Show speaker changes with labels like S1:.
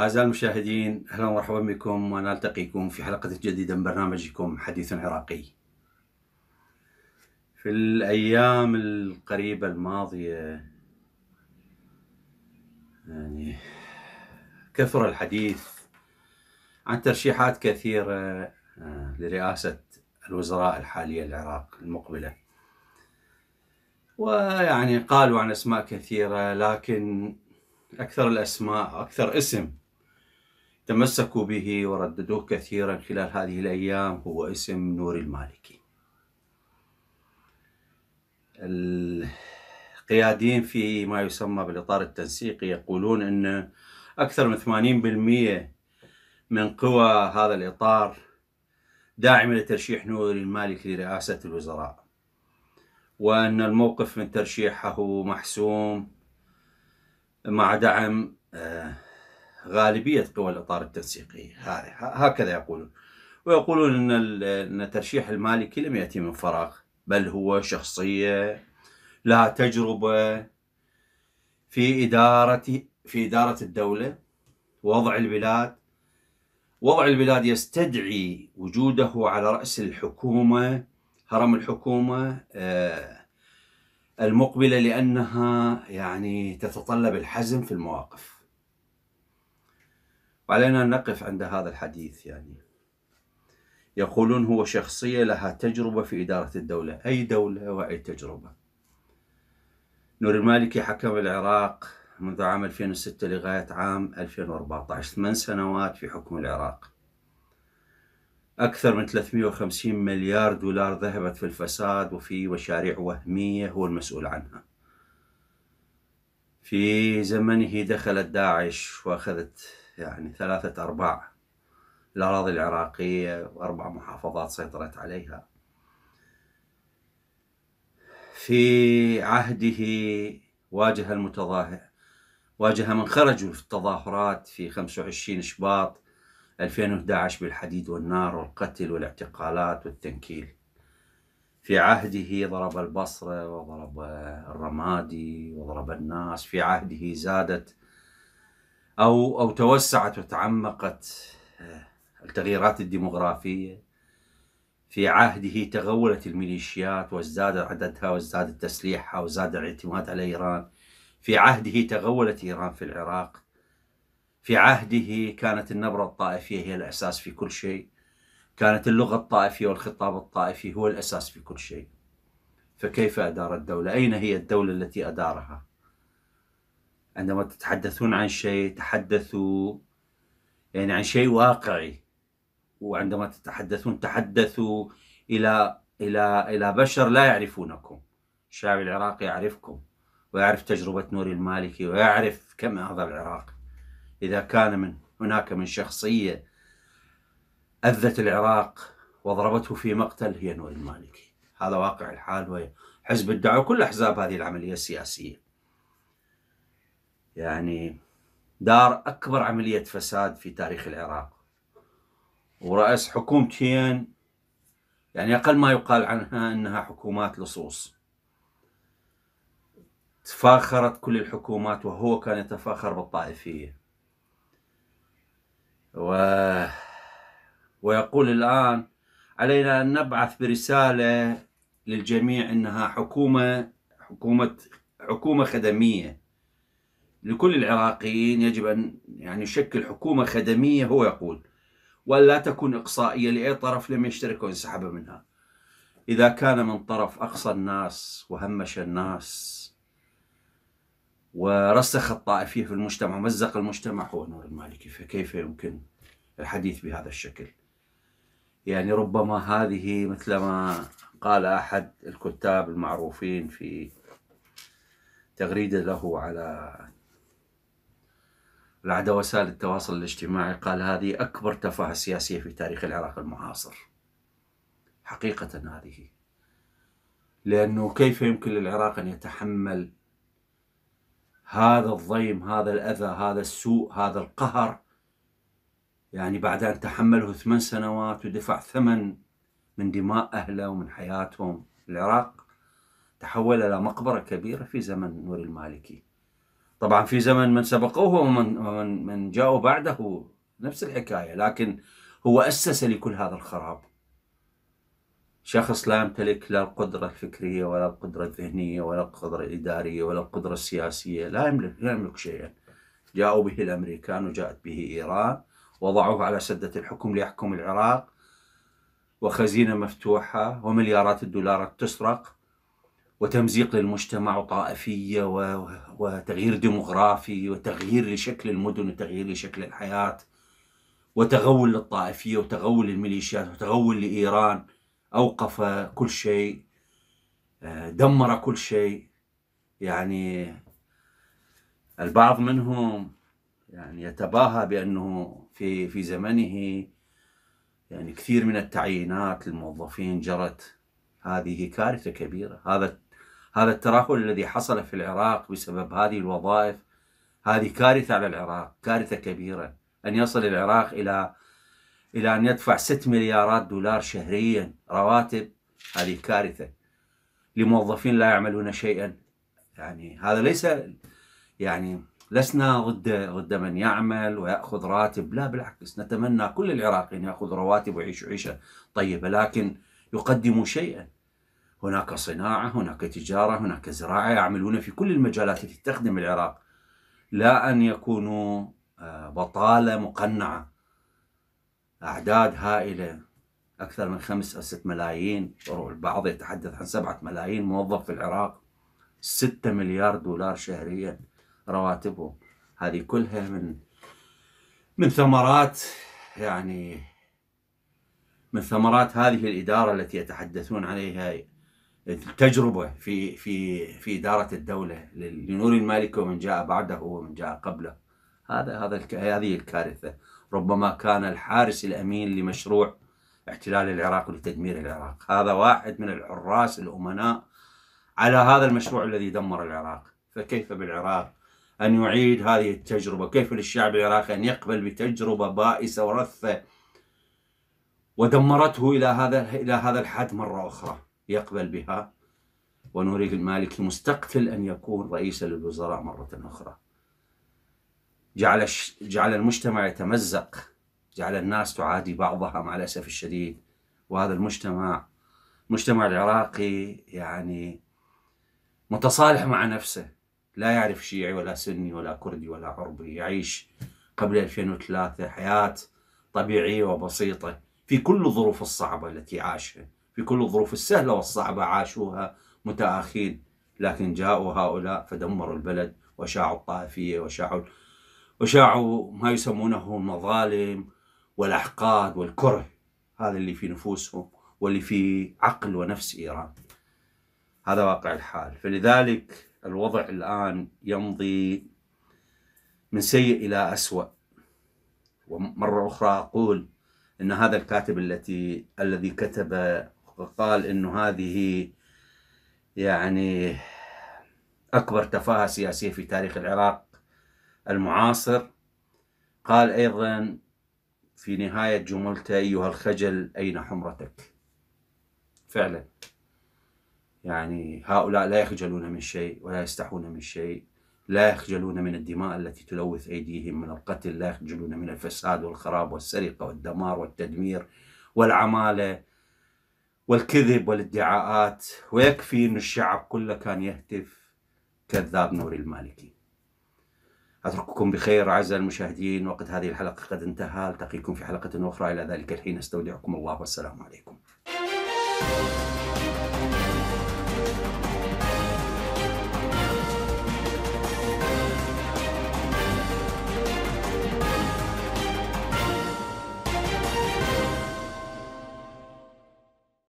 S1: أعزائي المشاهدين أهلا ومرحبا بكم ونلتقيكم في حلقة جديدة من برنامجكم حديث عراقي في الأيام القريبة الماضية يعني كثر الحديث عن ترشيحات كثيرة آه، لرئاسة الوزراء الحالية العراق المقبلة ويعني قالوا عن أسماء كثيرة لكن أكثر الأسماء أكثر اسم تمسكوا به ورددوه كثيرا خلال هذه الأيام هو اسم نور المالكي القيادين في ما يسمى بالإطار التنسيقي يقولون أن أكثر من 80% من قوى هذا الإطار داعمة لترشيح نور المالكي لرئاسة الوزراء وأن الموقف من ترشيحه محسوم مع دعم آه غالبية قوى الإطار التنسيقي هكذا يقولون ويقولون أن أن الترشيح المالكي لم يأتي من فراغ بل هو شخصية لها تجربة في إدارة في إدارة الدولة ووضع البلاد وضع البلاد يستدعي وجوده على رأس الحكومة هرم الحكومة آه، المقبلة لأنها يعني تتطلب الحزم في المواقف وعلينا أن نقف عند هذا الحديث يعني يقولون هو شخصية لها تجربة في إدارة الدولة أي دولة وأي تجربة نور المالكي حكم العراق منذ عام 2006 لغاية عام 2014 ثمان سنوات في حكم العراق أكثر من 350 مليار دولار ذهبت في الفساد وفي مشاريع وهمية هو المسؤول عنها في زمنه دخلت داعش وأخذت يعني ثلاثة أرباع الأراضي العراقية وأربع محافظات سيطرت عليها في عهده واجه المتظاهر واجه من خرجوا في التظاهرات في 25 شباط 2011 بالحديد والنار والقتل والاعتقالات والتنكيل في عهده ضرب البصرة وضرب الرمادي وضرب الناس في عهده زادت أو أو توسعت وتعمقت آه، التغييرات الديموغرافية في عهده تغولت الميليشيات وازداد عددها وازداد تسليحها وزاد الاعتماد على إيران في عهده تغولت إيران في العراق في عهده كانت النبرة الطائفية هي الأساس في كل شيء كانت اللغة الطائفية والخطاب الطائفي هو الأساس في كل شيء فكيف أدار الدولة؟ أين هي الدولة التي أدارها؟ عندما تتحدثون عن شيء تحدثوا يعني عن شيء واقعي وعندما تتحدثون تحدثوا إلى إلى إلى بشر لا يعرفونكم الشعب العراقي يعرفكم ويعرف تجربة نوري المالكي ويعرف كم هذا العراق إذا كان من هناك من شخصية أذت العراق وضربته في مقتل هي نور المالكي هذا واقع الحال وحزب الدعوة كل أحزاب هذه العملية السياسية يعني دار أكبر عملية فساد في تاريخ العراق ورأس حكومتين يعني أقل ما يقال عنها أنها حكومات لصوص تفاخرت كل الحكومات وهو كان يتفاخر بالطائفية و... ويقول الآن علينا أن نبعث برسالة للجميع أنها حكومة حكومة حكومة خدمية لكل العراقيين يجب أن يعني يشكل حكومة خدمية هو يقول ولا تكون إقصائية لأي طرف لم يشترك وينسحب منها إذا كان من طرف أقصى الناس وهمش الناس ورسخ الطائفية في المجتمع ومزق المجتمع هو نور المالكي فكيف يمكن الحديث بهذا الشكل يعني ربما هذه مثل ما قال أحد الكتاب المعروفين في تغريدة له على على وسائل التواصل الاجتماعي قال هذه أكبر تفاهة سياسية في تاريخ العراق المعاصر حقيقة هذه لأنه كيف يمكن للعراق أن يتحمل هذا الضيم هذا الأذى هذا السوء هذا القهر يعني بعد أن تحمله ثمان سنوات ودفع ثمن من دماء أهله ومن حياتهم العراق تحول إلى مقبرة كبيرة في زمن نور المالكي طبعا في زمن من سبقوه ومن من, من جاءوا بعده نفس الحكاية لكن هو أسس لكل هذا الخراب شخص لا يمتلك لا القدرة الفكرية ولا القدرة الذهنية ولا القدرة الإدارية ولا القدرة السياسية لا يملك, لا يملك شيئا جاءوا به الأمريكان وجاءت به إيران وضعوه على سدة الحكم ليحكم العراق وخزينة مفتوحة ومليارات الدولارات تسرق وتمزيق للمجتمع وطائفية وتغيير ديموغرافي وتغيير لشكل المدن وتغيير لشكل الحياة وتغول للطائفية وتغول للميليشيات وتغول لإيران أوقف كل شيء آه، دمر كل شيء يعني البعض منهم يعني يتباهى بأنه في في زمنه يعني كثير من التعيينات للموظفين جرت هذه كارثة كبيرة هذا هذا التراكل الذي حصل في العراق بسبب هذه الوظائف هذه كارثة على العراق كارثة كبيرة أن يصل العراق إلى إلى أن يدفع 6 مليارات دولار شهريا رواتب هذه كارثة لموظفين لا يعملون شيئا يعني هذا ليس يعني لسنا ضد ضد من يعمل ويأخذ راتب لا بالعكس نتمنى كل العراقيين يأخذ رواتب ويعيشوا عيشة طيبة لكن يقدموا شيئا هناك صناعة هناك تجارة هناك زراعة يعملون في كل المجالات التي تخدم العراق لا أن يكونوا آه، بطالة مقنعة أعداد هائلة أكثر من خمس أو ست ملايين البعض يتحدث عن سبعة ملايين موظف في العراق ستة مليار دولار شهريا رواتبهم هذه كلها من من ثمرات يعني من ثمرات هذه الإدارة التي يتحدثون عليها التجربة في في في إدارة الدولة لنور المالكي ومن جاء بعده ومن جاء قبله هذا هذا هذه الكارثة ربما كان الحارس الأمين لمشروع احتلال العراق وتدمير العراق هذا واحد من الحراس الأمناء على هذا المشروع الذي دمر العراق فكيف بالعراق أن يعيد هذه التجربة كيف للشعب العراقي أن يقبل بتجربة بائسة ورثة ودمرته إلى هذا إلى هذا الحد مرة أخرى يقبل بها ونريد المالكي مستقتل أن يكون رئيسا للوزراء مرة أخرى جعل, جعل المجتمع يتمزق جعل الناس تعادي بعضها مع الأسف الشديد وهذا المجتمع المجتمع العراقي يعني متصالح مع نفسه لا يعرف شيعي ولا سني ولا كردي ولا عربي يعيش قبل 2003 حياة طبيعية وبسيطة في كل الظروف الصعبة التي عاشها بكل الظروف السهلة والصعبة عاشوها متآخين لكن جاءوا هؤلاء فدمروا البلد وشاعوا الطائفية وشاعوا وشاعوا ما يسمونه المظالم والأحقاد والكره هذا اللي في نفوسهم واللي في عقل ونفس إيران هذا واقع الحال فلذلك الوضع الآن يمضي من سيء إلى أسوأ ومرة أخرى أقول أن هذا الكاتب التي الذي كتب وقال انه هذه يعني اكبر تفاهه سياسيه في تاريخ العراق المعاصر قال ايضا في نهايه جملته ايها الخجل اين حمرتك فعلا يعني هؤلاء لا يخجلون من شيء ولا يستحون من شيء لا يخجلون من الدماء التي تلوث أيديهم من القتل لا يخجلون من الفساد والخراب والسرقة والدمار والتدمير والعمالة والكذب والادعاءات ويكفي أن الشعب كله كان يهتف كذاب نوري المالكي أترككم بخير أعزائي المشاهدين وقد هذه الحلقة قد انتهى ألتقيكم في حلقة أخرى إلى ذلك الحين استودعكم الله والسلام عليكم